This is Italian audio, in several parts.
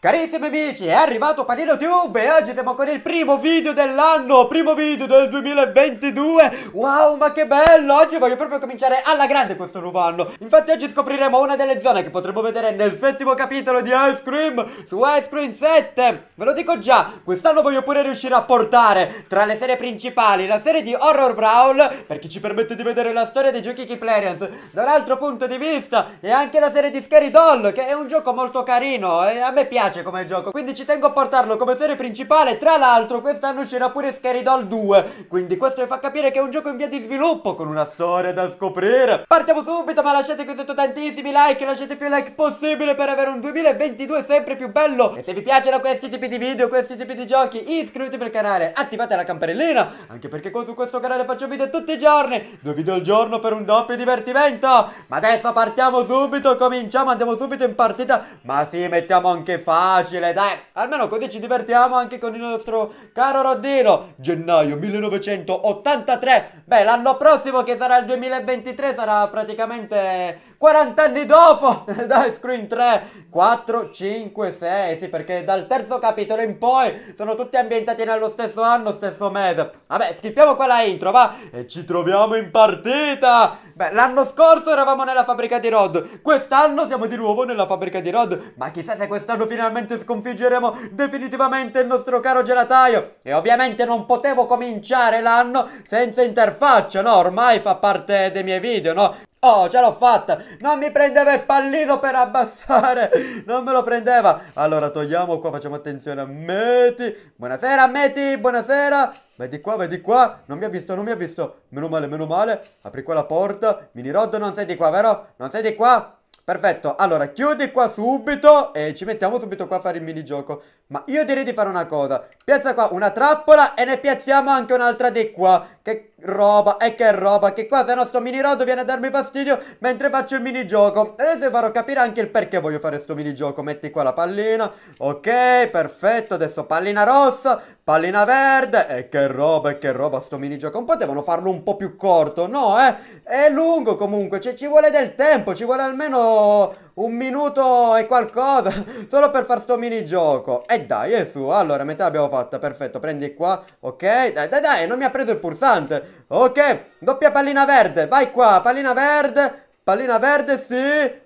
Carissimi amici, è arrivato Panino Tube e oggi siamo con il primo video dell'anno, primo video del 2022 Wow, ma che bello, oggi voglio proprio cominciare alla grande questo nuovo anno Infatti oggi scopriremo una delle zone che potremo vedere nel settimo capitolo di Ice Cream su Ice Cream 7 Ve lo dico già, quest'anno voglio pure riuscire a portare tra le serie principali la serie di Horror Brawl Perché ci permette di vedere la storia dei giochi Kiplarians da un altro punto di vista E anche la serie di Scary Doll che è un gioco molto carino e a me piace piace come gioco, quindi ci tengo a portarlo come serie principale. Tra l'altro, quest'anno uscirà pure Scary Doll 2, quindi questo vi fa capire che è un gioco in via di sviluppo, con una storia da scoprire. Partiamo subito, ma lasciate qui sotto tantissimi like, lasciate più like possibile per avere un 2022 sempre più bello. E se vi piacciono questi tipi di video, questi tipi di giochi, iscrivetevi al canale, attivate la campanellina, anche perché qua su questo canale faccio video tutti i giorni, due video al giorno per un doppio divertimento. Ma adesso partiamo subito, cominciamo, andiamo subito in partita, ma sì, mettiamo anche fa facile, dai. Almeno così ci divertiamo anche con il nostro caro Rodino. Gennaio 1983. Beh, l'anno prossimo che sarà il 2023 sarà praticamente 40 anni dopo da Screen 3, 4, 5, 6, sì perché dal terzo capitolo in poi sono tutti ambientati nello stesso anno, stesso mese. Vabbè, schippiamo quella intro, va, e ci troviamo in partita! Beh, l'anno scorso eravamo nella fabbrica di Rod, quest'anno siamo di nuovo nella fabbrica di Rod, ma chissà se quest'anno finalmente sconfiggeremo definitivamente il nostro caro gelataio. E ovviamente non potevo cominciare l'anno senza interfaccia, no? Ormai fa parte dei miei video, no? Oh, ce l'ho fatta! Non mi prendeva il pallino per abbassare! Non me lo prendeva! Allora, togliamo qua, facciamo attenzione a Meti! Buonasera, Meti! Buonasera! Vai di qua, vai di qua! Non mi ha visto, non mi ha visto! Meno male, meno male! Apri qua la porta! Mini Rod, non sei di qua, vero? Non sei di qua? Perfetto, allora chiudi qua subito e ci mettiamo subito qua a fare il minigioco. Ma io direi di fare una cosa, piazza qua una trappola e ne piazziamo anche un'altra di qua, che roba, e che roba, che qua se no sto mini rado viene a darmi fastidio mentre faccio il minigioco. E se farò capire anche il perché voglio fare sto minigioco. Metti qua la pallina, ok, perfetto, adesso pallina rossa, pallina verde, e che roba, e che roba sto minigioco. Potevano farlo un po' più corto, no eh? È lungo comunque, cioè ci vuole del tempo, ci vuole almeno un minuto e qualcosa Solo per far sto minigioco E dai, e su Allora, metà abbiamo fatta Perfetto, prendi qua Ok, dai, dai, dai Non mi ha preso il pulsante Ok, doppia pallina verde Vai qua, pallina verde Pallina verde, sì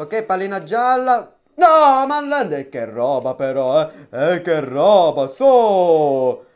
Ok, pallina gialla No, ma che roba però, eh, eh Che roba, so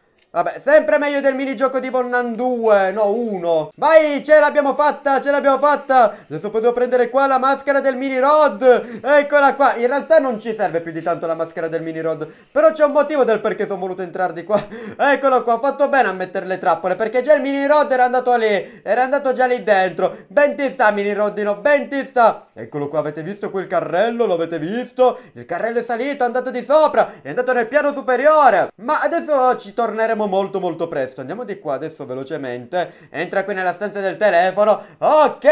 Vabbè, sempre meglio del minigioco di Vonnan 2, no 1. Vai, ce l'abbiamo fatta, ce l'abbiamo fatta. Adesso posso prendere qua la maschera del mini rod. Eccola qua. In realtà non ci serve più di tanto la maschera del mini rod. Però c'è un motivo del perché sono voluto entrare di qua. Eccolo qua, ho fatto bene a mettere le trappole. Perché già il mini rod era andato lì. Era andato già lì dentro. Ben ti sta, mini rodino, ben ti sta. Eccolo qua, avete visto quel carrello? L'avete visto? Il carrello è salito, è andato di sopra. È andato nel piano superiore. Ma adesso ci torneremo molto molto presto. Andiamo di qua adesso velocemente. Entra qui nella stanza del telefono. Ok,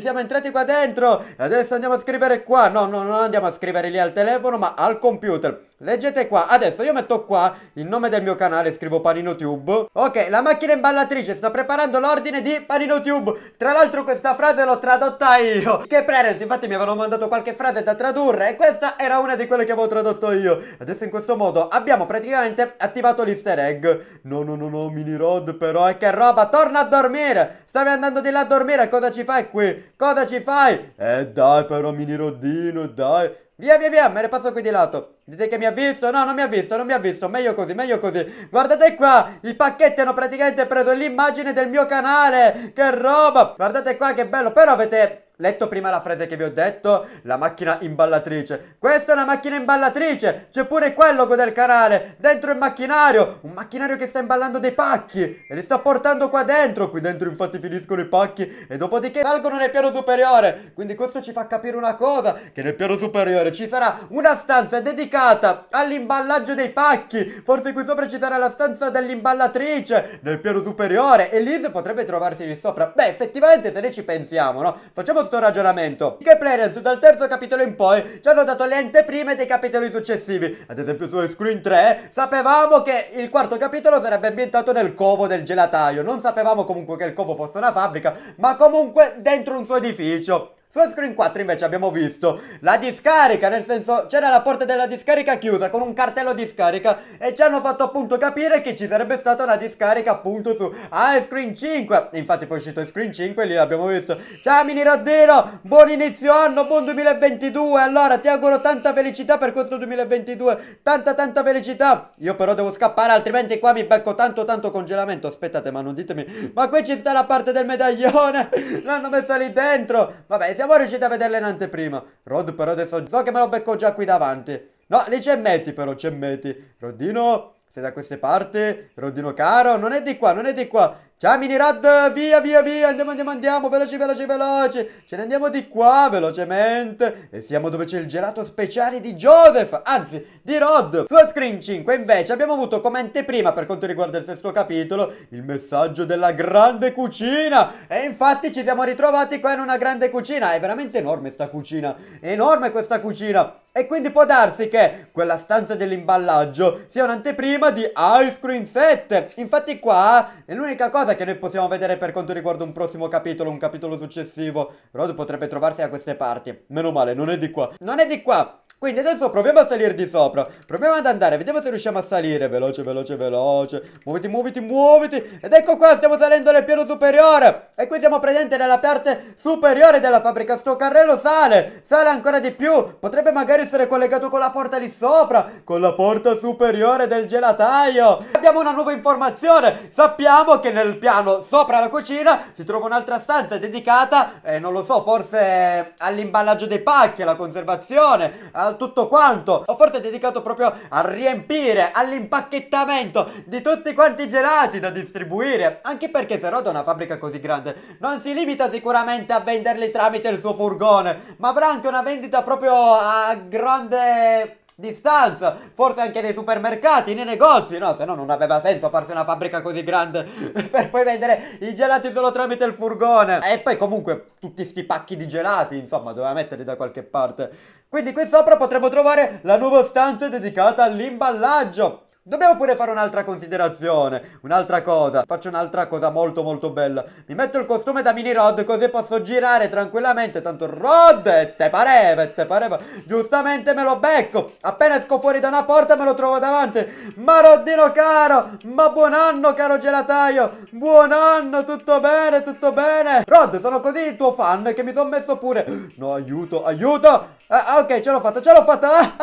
siamo entrati qua dentro. Adesso andiamo a scrivere qua. No, no, non andiamo a scrivere lì al telefono, ma al computer. Leggete qua, adesso io metto qua il nome del mio canale, scrivo Panino Tube. Ok, la macchina imballatrice, sta preparando l'ordine di Panino Tube. Tra l'altro questa frase l'ho tradotta io Che prezzi, infatti mi avevano mandato qualche frase da tradurre E questa era una di quelle che avevo tradotto io Adesso in questo modo abbiamo praticamente attivato l'easter egg No, no, no, no, mini rod però, e che roba, torna a dormire Stavi andando di là a dormire, cosa ci fai qui? Cosa ci fai? Eh dai però, mini rodino, dai Via, via, via, me ne passo qui di lato Dite che mi ha visto? No, non mi ha visto, non mi ha visto. Meglio così, meglio così. Guardate qua, i pacchetti hanno praticamente preso l'immagine del mio canale. Che roba! Guardate qua che bello. Però avete Letto prima la frase che vi ho detto, la macchina imballatrice. Questa è una macchina imballatrice! C'è pure quel logo del canale! Dentro il macchinario! Un macchinario che sta imballando dei pacchi! E li sta portando qua dentro! Qui dentro infatti finiscono i pacchi e dopodiché salgono nel piano superiore! Quindi questo ci fa capire una cosa, che nel piano superiore ci sarà una stanza dedicata all'imballaggio dei pacchi! Forse qui sopra ci sarà la stanza dell'imballatrice nel piano superiore e lì potrebbe trovarsi lì sopra. Beh, effettivamente se ne ci pensiamo, no? Facciamo con ragionamento. Che players dal terzo capitolo in poi ci hanno dato le anteprime dei capitoli successivi. Ad esempio su Screen 3 sapevamo che il quarto capitolo sarebbe ambientato nel covo del gelataio. Non sapevamo comunque che il covo fosse una fabbrica, ma comunque dentro un suo edificio. Su screen 4 invece abbiamo visto la discarica, nel senso c'era la porta della discarica chiusa con un cartello di scarica e ci hanno fatto appunto capire che ci sarebbe stata una discarica appunto su Ice Screen 5. Infatti poi è uscito Screen 5 e lì l'abbiamo visto. Ciao mini raddino, buon inizio anno, buon 2022. Allora ti auguro tanta felicità per questo 2022, tanta tanta felicità. Io però devo scappare altrimenti qua mi becco tanto tanto congelamento. Aspettate ma non ditemi, ma qui ci sta la parte del medaglione, l'hanno messa lì dentro. Vabbè siamo siamo riusciti a vederle in anteprima. Rod però adesso so che me lo becco già qui davanti. No, lì c'è Metti però, c'è Metti. Rodino, sei da queste parti? Rodino caro, non è di qua, non è di qua. Ciao Minirad, via via via, andiamo andiamo andiamo, veloci veloci veloci, ce ne andiamo di qua velocemente e siamo dove c'è il gelato speciale di Joseph, anzi di Rod. Su Screen 5 invece abbiamo avuto come anteprima per quanto riguarda il sesto capitolo il messaggio della grande cucina e infatti ci siamo ritrovati qua in una grande cucina, è veramente enorme sta cucina, è enorme questa cucina. E quindi può darsi che quella stanza dell'imballaggio sia un'anteprima di Ice Cream 7. Infatti qua è eh, l'unica cosa che noi possiamo vedere per quanto riguarda un prossimo capitolo, un capitolo successivo. Rod potrebbe trovarsi da queste parti. Meno male, non è di qua. Non è di qua! Quindi adesso proviamo a salire di sopra Proviamo ad andare, vediamo se riusciamo a salire Veloce, veloce, veloce Muoviti, muoviti, muoviti Ed ecco qua, stiamo salendo nel piano superiore E qui siamo presenti nella parte superiore della fabbrica Sto carrello sale, sale ancora di più Potrebbe magari essere collegato con la porta di sopra Con la porta superiore del gelataio Abbiamo una nuova informazione Sappiamo che nel piano sopra la cucina Si trova un'altra stanza dedicata eh, Non lo so, forse all'imballaggio dei pacchi, alla conservazione Al tutto quanto o forse è dedicato proprio a riempire all'impacchettamento di tutti quanti i gelati da distribuire anche perché se Roda è una fabbrica così grande non si limita sicuramente a venderli tramite il suo furgone ma avrà anche una vendita proprio a grande di stanza, forse anche nei supermercati, nei negozi, no, se no non aveva senso farsi una fabbrica così grande per poi vendere i gelati solo tramite il furgone. E poi comunque tutti sti pacchi di gelati, insomma, doveva metterli da qualche parte. Quindi qui sopra potremmo trovare la nuova stanza dedicata all'imballaggio. Dobbiamo pure fare un'altra considerazione, un'altra cosa. Faccio un'altra cosa molto molto bella. Mi metto il costume da mini Rod così posso girare tranquillamente. Tanto Rod, te pareva, te pareva. Giustamente me lo becco. Appena esco fuori da una porta me lo trovo davanti. Ma Roddino caro, ma buon anno caro gelataio. Buon anno, tutto bene, tutto bene. Rod, sono così il tuo fan che mi sono messo pure... No, aiuto, aiuto. Ah, ah, ok, ce l'ho fatta, ce l'ho fatta.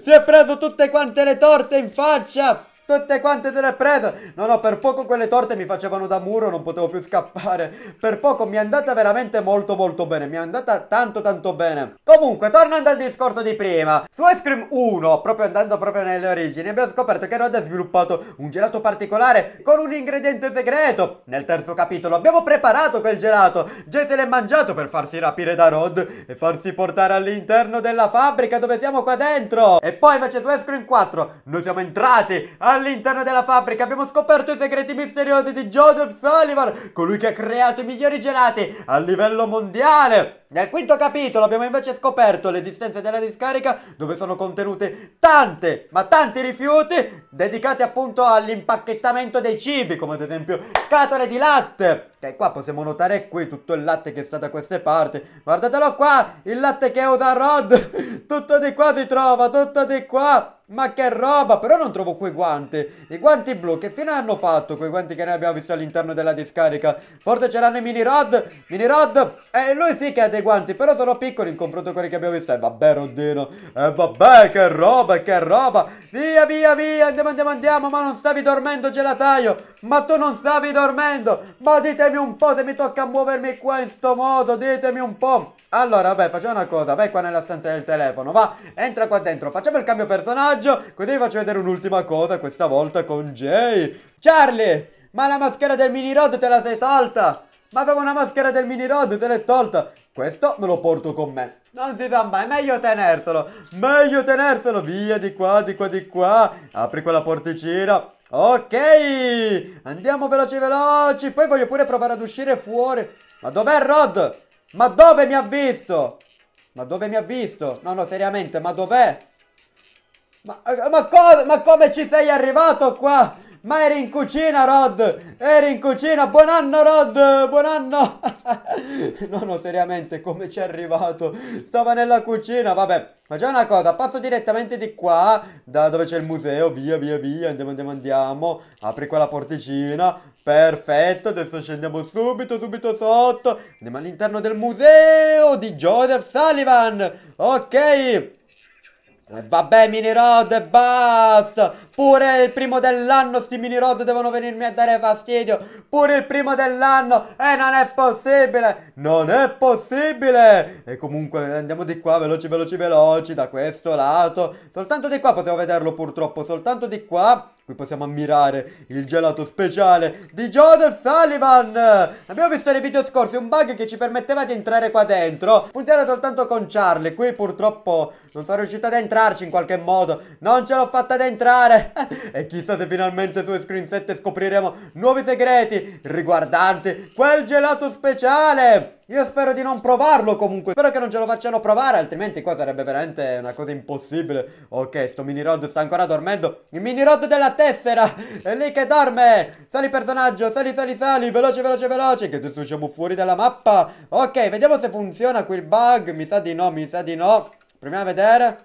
si è preso tutte quante le torte, infatti. Patrz up! Tutte quante te le prese! No, no, per poco quelle torte mi facevano da muro, non potevo più scappare. Per poco mi è andata veramente molto molto bene, mi è andata tanto tanto bene. Comunque, tornando al discorso di prima, su Ice Cream 1, proprio andando proprio nelle origini, abbiamo scoperto che Rod ha sviluppato un gelato particolare con un ingrediente segreto. Nel terzo capitolo abbiamo preparato quel gelato, Jay se l'è mangiato per farsi rapire da Rod e farsi portare all'interno della fabbrica dove siamo qua dentro. E poi invece su Ice Cream 4 noi siamo entrati a All'interno della fabbrica abbiamo scoperto i segreti misteriosi di Joseph Sullivan, colui che ha creato i migliori gelati a livello mondiale. Nel quinto capitolo abbiamo invece scoperto l'esistenza della discarica dove sono contenute tante, ma tanti rifiuti dedicati appunto all'impacchettamento dei cibi, come ad esempio scatole di latte. Che qua possiamo notare qui tutto il latte che sta da queste parti. Guardatelo qua, il latte che usa Rod. Tutto di qua si trova, tutto di qua. Ma che roba, però non trovo quei guanti I guanti blu, che fine hanno fatto quei guanti che noi abbiamo visto all'interno della discarica? Forse ce l'hanno i mini Rod? Mini Rod? E eh, lui sì che ha dei guanti, però sono piccoli in confronto a quelli che abbiamo visto. E eh, vabbè, Rondino, e eh, vabbè, che roba, che roba. Via, via, via, andiamo, andiamo, andiamo. Ma non stavi dormendo, gelataio? Ma tu non stavi dormendo? Ma ditemi un po' se mi tocca muovermi qua in sto modo, ditemi un po'. Allora, vabbè, facciamo una cosa, vai qua nella stanza del telefono, va, entra qua dentro, facciamo il cambio personaggio, così vi faccio vedere un'ultima cosa, questa volta con Jay. Charlie, ma la maschera del mini rod te la sei tolta? Ma avevo una maschera del mini rod, se l'è tolta. Questo me lo porto con me. Non si sa mai, meglio tenerselo. Meglio tenerselo. Via di qua, di qua, di qua. Apri quella porticina. Ok, andiamo veloci, veloci. Poi voglio pure provare ad uscire fuori. Ma dov'è Rod? Ma dove mi ha visto? Ma dove mi ha visto? No, no, seriamente, ma dov'è? Ma, eh, ma, ma come ci sei arrivato qua? Ma eri in cucina, Rod! Eri in cucina! Buon anno, Rod! Buon anno! no, no, seriamente, come ci è arrivato? Stava nella cucina, vabbè. Ma Facciamo una cosa, passo direttamente di qua, da dove c'è il museo, via, via, via, andiamo, andiamo, andiamo. Apri quella porticina, perfetto, adesso scendiamo subito, subito sotto. Andiamo all'interno del museo di Joseph Sullivan! Ok! Eh, vabbè, mini rod e basta! Pure il primo dell'anno sti mini rod devono venirmi a dare fastidio. Pure il primo dell'anno. E eh, non è possibile. Non è possibile. E comunque andiamo di qua, veloci, veloci, veloci. Da questo lato. Soltanto di qua possiamo vederlo purtroppo. Soltanto di qua. Qui possiamo ammirare il gelato speciale di Joseph Sullivan. Abbiamo visto nei video scorsi un bug che ci permetteva di entrare qua dentro. Funziona soltanto con Charlie. Qui purtroppo non sono riuscito ad entrarci in qualche modo. Non ce l'ho fatta ad entrare e chissà se finalmente su Screen 7 scopriremo nuovi segreti riguardanti quel gelato speciale! Io spero di non provarlo comunque, spero che non ce lo facciano provare, altrimenti qua sarebbe veramente una cosa impossibile. Ok, sto mini rod sta ancora dormendo. Il mini rod della tessera! È lì che dorme! Sali personaggio, sali, sali, sali, veloce, veloce, veloce, che adesso siamo fuori dalla mappa. Ok, vediamo se funziona qui il bug, mi sa di no, mi sa di no. Proviamo a vedere.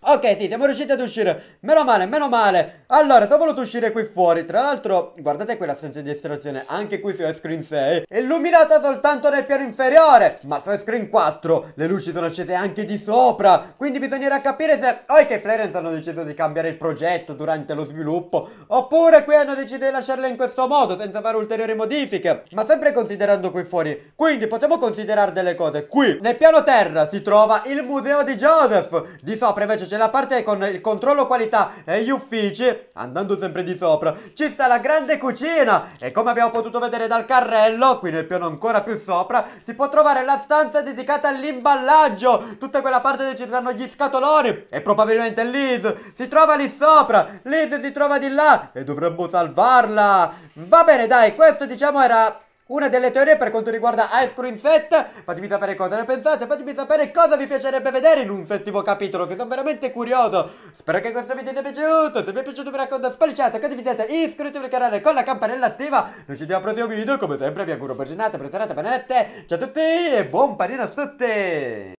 Ok, sì, siamo riusciti ad uscire. Meno male, meno male. Allora, sono voluto uscire qui fuori. Tra l'altro, guardate quella senza di estrazione, anche qui su screen 6, illuminata soltanto nel piano inferiore. Ma su screen 4 le luci sono accese anche di sopra. Quindi bisognerà capire se o oh, i che Clarence hanno deciso di cambiare il progetto durante lo sviluppo, oppure qui hanno deciso di lasciarla in questo modo, senza fare ulteriori modifiche. Ma sempre considerando qui fuori. Quindi possiamo considerare delle cose. Qui, nel piano terra, si trova il museo di Joseph. Di sopra invece c'è la parte con il controllo qualità e gli uffici, andando sempre di sopra, ci sta la grande cucina e come abbiamo potuto vedere dal carrello, qui nel piano ancora più sopra, si può trovare la stanza dedicata all'imballaggio, tutta quella parte dove ci saranno gli scatoloni e probabilmente Liz si trova lì sopra, Liz si trova di là e dovremmo salvarla. Va bene dai, questo diciamo era una delle teorie per quanto riguarda Ice Cream Set, fatemi sapere cosa ne pensate, fatemi sapere cosa vi piacerebbe vedere in un settimo capitolo, che sono veramente curioso. Spero che questo video vi sia piaciuto, se vi è piaciuto mi raccomando spallicciate, condividete, iscrivetevi al canale con la campanella attiva. Noi ci vediamo al prossimo video, come sempre vi auguro per giornate, per serate, per notte. Ciao a tutti e buon panino a tutti!